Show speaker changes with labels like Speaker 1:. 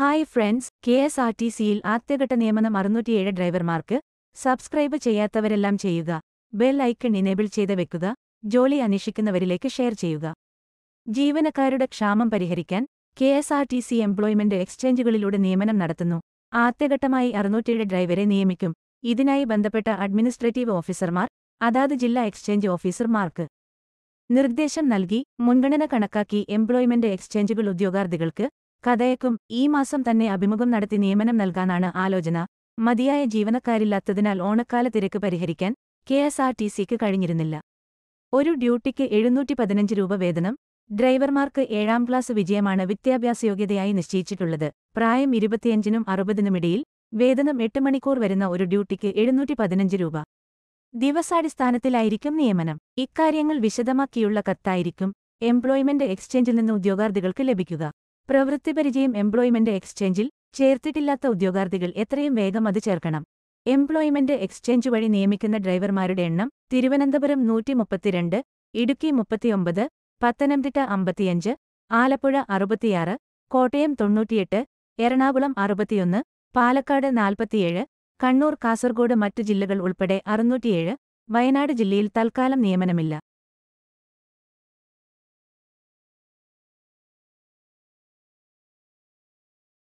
Speaker 1: hi friends K S R T സിയിൽ ആദ്യഘട്ട നിയമനം അറുന്നൂറ്റിയേഴ് ഡ്രൈവർമാർക്ക് സബ്സ്ക്രൈബ് ചെയ്യാത്തവരെല്ലാം ചെയ്യുക ബെൽ ഐക്കൺ ഇനേബിൾ ചെയ്ത് വെക്കുക ജോലി അന്വേഷിക്കുന്നവരിലേക്ക് ഷെയർ ചെയ്യുക ജീവനക്കാരുടെ ക്ഷാമം പരിഹരിക്കാൻ K S R T C employment എക്സ്ചേഞ്ചുകളിലൂടെ നിയമനം നടത്തുന്നു ആദ്യഘട്ടമായി അറുന്നൂറ്റിയേഴ് ഡ്രൈവരെ നിയമിക്കും ഇതിനായി ബന്ധപ്പെട്ട അഡ്മിനിസ്ട്രേറ്റീവ് ഓഫീസർമാർ അതാത് ജില്ലാ എക്സ്ചേഞ്ച് ഓഫീസർമാർക്ക് നിർദ്ദേശം നൽകി മുൻഗണന കണക്കാക്കി എംപ്ലോയ്മെന്റ് എക്സ്ചേഞ്ചുകൾ ഉദ്യോഗാർത്ഥികൾക്ക് കഥയക്കും ഈ മാസം തന്നെ അഭിമുഖം നടത്തി നിയമനം നൽകാനാണ് ആലോചന മതിയായ ജീവനക്കാരില്ലാത്തതിനാൽ ഓണക്കാല തിരക്ക് പരിഹരിക്കാൻ കെ എസ് ആർ ടി സിക്ക് കഴിഞ്ഞിരുന്നില്ല ഒരു ഡ്യൂട്ടിക്ക് എഴുന്നൂറ്റി പതിനഞ്ച് രൂപ വേതനം ഡ്രൈവർമാർക്ക് ഏഴാം ക്ലാസ് വിജയമാണ് വിദ്യാഭ്യാസ യോഗ്യതയായി നിശ്ചയിച്ചിട്ടുള്ളത് പ്രായം ഇരുപത്തിയഞ്ചിനും അറുപതിനുമിടയിൽ വേതനം എട്ട് മണിക്കൂർ വരുന്ന ഒരു ഡ്യൂട്ടിക്ക് എഴുന്നൂറ്റി പതിനഞ്ച് രൂപ ദിവസാടിസ്ഥാനത്തിലായിരിക്കും നിയമനം ഇക്കാര്യങ്ങൾ വിശദമാക്കിയുള്ള കത്തായിരിക്കും എംപ്ലോയ്മെന്റ് എക്സ്ചേഞ്ചിൽ നിന്ന് ഉദ്യോഗാർത്ഥികൾക്ക് ലഭിക്കുക പ്രവൃത്തിപരിചയം എംപ്ലോയ്മെന്റ് എക്സ്ചേഞ്ചിൽ ചേർത്തിട്ടില്ലാത്ത ഉദ്യോഗാർത്ഥികൾ എത്രയും വേഗം അത് ചേർക്കണം എംപ്ലോയ്മെന്റ് എക്സ്ചേഞ്ച് വഴി നിയമിക്കുന്ന ഡ്രൈവർമാരുടെ എണ്ണം തിരുവനന്തപുരം നൂറ്റി മുപ്പത്തിരണ്ട് ഇടുക്കി മുപ്പത്തിയൊമ്പത് പത്തനംതിട്ട അമ്പത്തിയഞ്ച് ആലപ്പുഴ അറുപത്തിയാറ് കോട്ടയം തൊണ്ണൂറ്റിയെട്ട് എറണാകുളം അറുപത്തിയൊന്ന് പാലക്കാട് നാൽപ്പത്തിയേഴ് കണ്ണൂർ കാസർഗോഡ് മറ്റ് ജില്ലകൾ ഉൾപ്പെടെ അറുന്നൂറ്റിയേഴ് വയനാട് ജില്ലയിൽ തൽക്കാലം നിയമനമില്ല